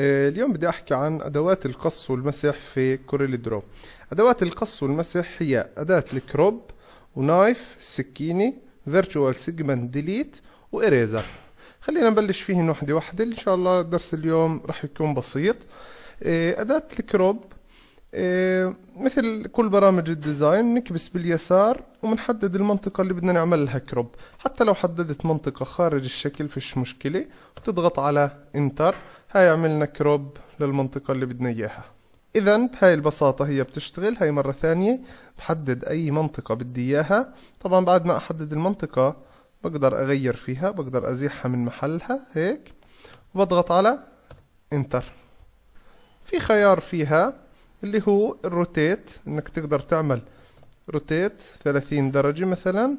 آه، اليوم بدي احكي عن ادوات القص والمسح في كوريل درو ادوات القص والمسح هي اداة الكروب ونايف سكينة فيرتشوال سيجمنت ديليت وإريزر خلينا نبلش فيهن وحدة وحدة إن شاء الله درس اليوم راح يكون بسيط آه، أداة الكروب إيه، مثل كل برامج الديزاين نكبس باليسار وبنحدد المنطقة اللي بدنا نعمل لها كروب حتى لو حددت منطقة خارج الشكل فيش مشكلة بتضغط على انتر هاي عملنا كروب للمنطقة اللي بدنا اياها اذا بهاي البساطة هي بتشتغل هاي مرة ثانية بحدد اي منطقة بدي اياها طبعا بعد ما احدد المنطقة بقدر اغير فيها بقدر ازيحها من محلها هيك وبضغط على انتر في خيار فيها اللي هو الروتيت انك تقدر تعمل روتيت 30 درجة مثلا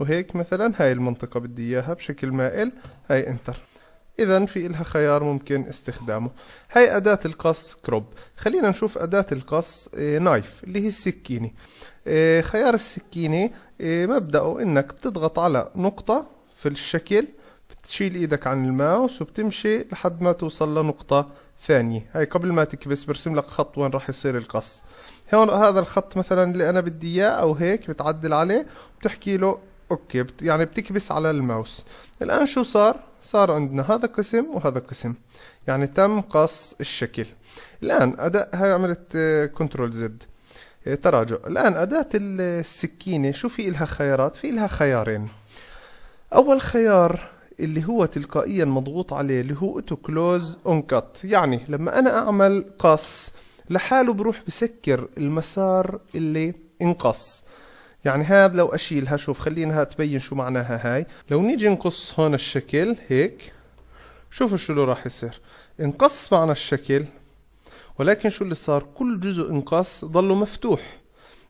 وهيك مثلا هاي المنطقة بدي اياها بشكل مائل هاي انتر اذا في إلها خيار ممكن استخدامه هاي اداة القص كروب خلينا نشوف اداة القص إيه، نايف اللي هي السكينة إيه، خيار السكينة إيه، مبدأه انك بتضغط على نقطة في الشكل بتشيل ايدك عن الماوس وبتمشي لحد ما توصل لنقطة ثانية هاي قبل ما تكبس برسم لك خط وين راح يصير القص هون هذا الخط مثلا اللي انا بدي اياه او هيك بتعدل عليه بتحكي له اوكي بت يعني بتكبس على الماوس الان شو صار صار عندنا هذا قسم وهذا قسم يعني تم قص الشكل الان اداء هاي عملت آه، كنترول زد آه، تراجع الان اداة السكينة شو في الها خيارات في الها خيارين اول خيار اللي هو تلقائيا مضغوط عليه اللي هو اوتو كلوز اون كات يعني لما انا اعمل قص لحاله بروح بسكر المسار اللي انقص يعني هذا لو اشيلها شوف خلينها تبين شو معناها هاي لو نيجي نقص هون الشكل هيك شوفوا شو اللي راح يصير انقص معنا الشكل ولكن شو اللي صار كل جزء انقص ضله مفتوح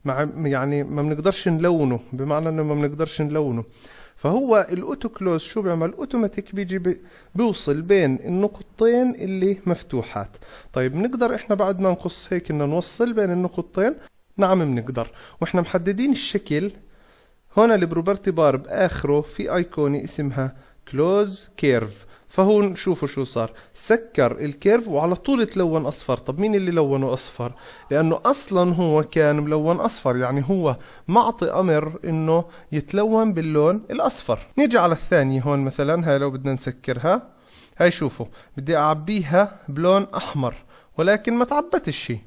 مع يعني ما بنقدرش نلونه بمعنى انه ما بنقدرش نلونه فهو الاوتو كلوز شو بيعمل اوتوماتيك بيجي بيوصل بين النقطتين اللي مفتوحات طيب بنقدر احنا بعد ما نقص هيك انه نوصل بين النقطتين نعم بنقدر واحنا محددين الشكل هون البروبرتي بار باخره في ايقونه اسمها كلوز كيرف فهون شوفوا شو صار سكر الكيرف وعلى طول تلون اصفر طب مين اللي لونه اصفر لانه اصلا هو كان ملون اصفر يعني هو معطي امر انه يتلون باللون الاصفر نيجي على الثانية هون مثلا هاي لو بدنا نسكرها هاي شوفوا بدي اعبيها بلون احمر ولكن ما تعبتش شيء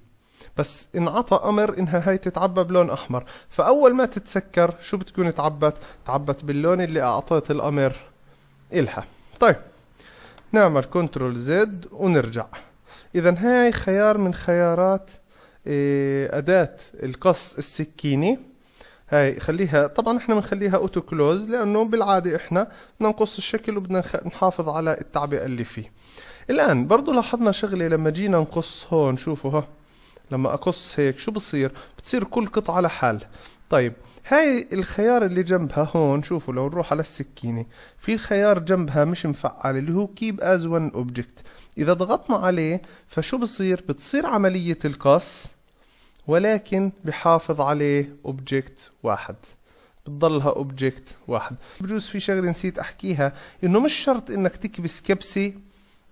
بس انعطى امر انها هاي تتعبى بلون احمر فاول ما تتسكر شو بتكون تعبت تعبت باللون اللي اعطيت الامر الها طيب نعمل كنترول زد ونرجع اذا هاي خيار من خيارات إيه، اداة القص السكيني هاي خليها طبعا احنا بنخليها اوتو كلوز لانه بالعاده احنا بدنا نقص الشكل وبدنا نحافظ على التعبئه اللي فيه الان برضو لاحظنا شغله لما جينا نقص هون شوفوا ها لما اقص هيك شو بصير بتصير كل قطعه لحال طيب هاي الخيار اللي جنبها هون شوفوا لو نروح على السكينة في خيار جنبها مش مفعل اللي هو كيب از ون object اذا ضغطنا عليه فشو بصير بتصير عملية القص ولكن بحافظ عليه object واحد بتضلها object واحد بجوز في شغله نسيت احكيها انه مش شرط انك تكبس كبسه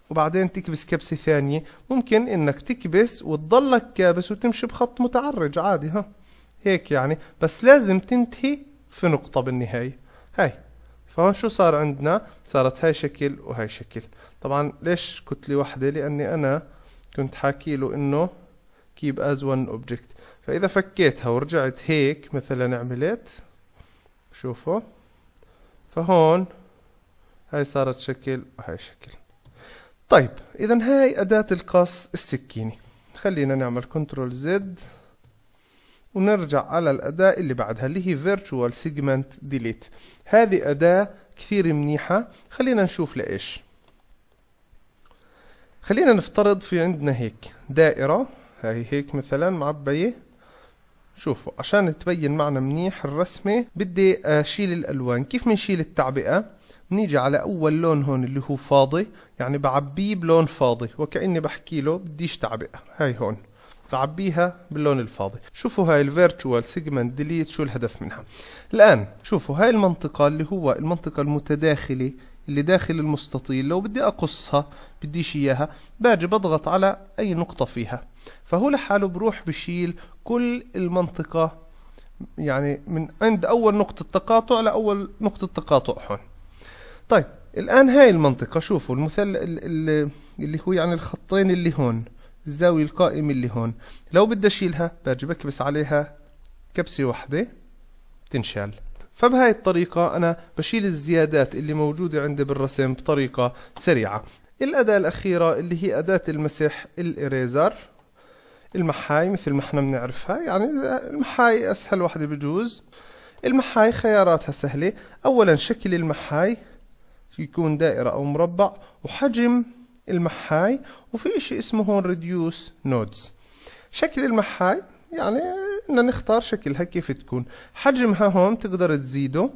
وبعدين تكبس كبسه ثانيه ممكن انك تكبس وتضلك كابس وتمشي بخط متعرج عادي ها هيك يعني بس لازم تنتهي في نقطة بالنهاية هاي فهون شو صار عندنا صارت هاي شكل وهاي شكل طبعا ليش كتلة واحدة لأني أنا كنت حاكي له إنه keep as one object فإذا فكيتها ورجعت هيك مثلا عملت شوفوا فهون هاي صارت شكل وهاي شكل طيب إذا هاي أداة القص السكيني خلينا نعمل كنترول زد ونرجع على الأداة اللي بعدها اللي هي virtual segment delete هذه أداة كثير منيحة خلينا نشوف لإيش خلينا نفترض في عندنا هيك دائرة هاي هيك مثلا معبية شوفوا عشان تبين معنا منيح الرسمة بدي أشيل الألوان كيف بنشيل التعبئة بنيجي على أول لون هون اللي هو فاضي يعني بعبيه بلون فاضي وكأني بحكي له بديش تعبئة هاي هون تعبيها باللون الفاضي شوفوا هاي الفيرتشوال سيجمنت ديليت شو الهدف منها الآن شوفوا هاي المنطقة اللي هو المنطقة المتداخلة اللي داخل المستطيل لو بدي أقصها بديش إياها باجي بضغط على أي نقطة فيها فهو لحاله بروح بشيل كل المنطقة يعني من عند أول نقطة تقاطع لأول نقطة تقاطع هون طيب الآن هاي المنطقة شوفوا المثل اللي هو يعني الخطين اللي هون الزاوية القائمة اللي هون لو بدي أشيلها برجي بكبس عليها كبسة واحدة بتنشال فبهاي الطريقة أنا بشيل الزيادات اللي موجودة عندي بالرسم بطريقة سريعة الأداة الأخيرة اللي هي أداة المسح الإريزر المحاي مثل ما احنا بنعرفها يعني المحاي أسهل واحدة بجوز المحاي خياراتها سهلة أولا شكل المحاي يكون دائرة أو مربع وحجم المحاي وفي إشي اسمه هون ريديوس نودز شكل المحاي يعني بدنا نختار شكلها كيف تكون حجمها هون تقدر تزيده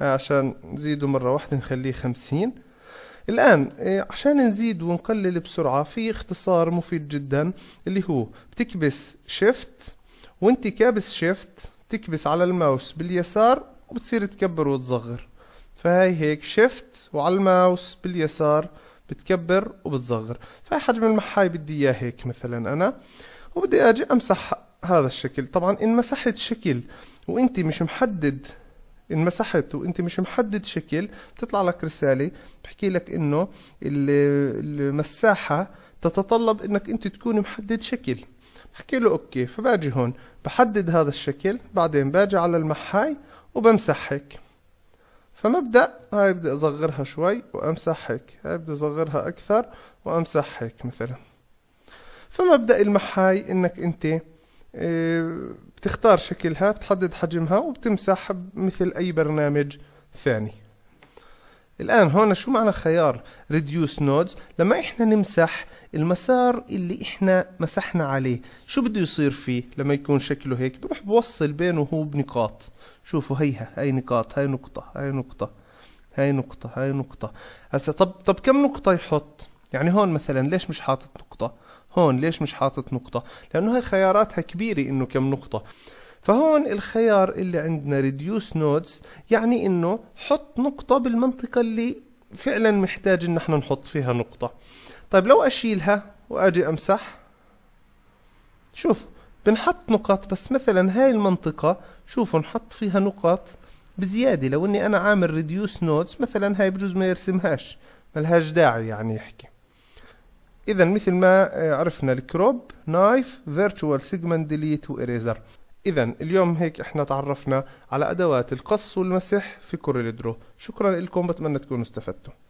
آه، عشان نزيده مرة واحدة نخليه خمسين الآن آه، عشان نزيد ونقلل بسرعة في اختصار مفيد جدا اللي هو بتكبس شيفت وانت كابس شيفت تكبس على الماوس باليسار وبتصير تكبر وتصغر فهي هيك شيفت وعلى الماوس باليسار بتكبر وبتصغر فهي حجم المحاي بدي اياه هيك مثلا انا وبدي اجي امسح هذا الشكل طبعا ان مسحت شكل وانت مش محدد ان مسحت وانت مش محدد شكل بتطلع لك رساله بحكي لك انه المساحه تتطلب انك انت تكون محدد شكل بحكي له اوكي فباجي هون بحدد هذا الشكل بعدين باجي على المحاي وبمسح هيك فمبدأ هاي بدي أصغرها شوي وأمسح هيك هاي بدي أصغرها أكثر وأمسح هيك مثلا فمبدأ المحاي إنك أنت آه، بتختار شكلها بتحدد حجمها وبتمسح مثل أي برنامج ثاني الآن هون شو معنى خيار ريديوس نودز لما إحنا نمسح المسار اللي إحنا مسحنا عليه شو بده يصير فيه لما يكون شكله هيك بروح بوصل بينه وهو بنقاط شوفوا هيها هاي نقاط هاي نقطة هاي نقطة هاي نقطة هاي نقطة هسا طب طب كم نقطة يحط يعني هون مثلا ليش مش حاطط نقطة هون ليش مش حاطط نقطة لأنه هاي خياراتها كبيرة إنه كم نقطة فهون الخيار اللي عندنا ريديوس نودز يعني انه حط نقطة بالمنطقة اللي فعلا محتاج ان احنا نحط فيها نقطة طيب لو اشيلها واجي امسح شوف بنحط نقط بس مثلا هاي المنطقة شوفوا نحط فيها نقط بزيادة لو اني انا عامل ريديوس نودز مثلا هاي بجوز ما يرسمهاش ملهاش داعي يعني يحكي اذا مثل ما آه، عرفنا الكروب نايف فيرتشوال سيجمنت ديليت واريزر إذا اليوم هيك احنا تعرفنا على أدوات القص والمسح في كوريلدرو شكرا لكم بتمنى تكونوا استفدتوا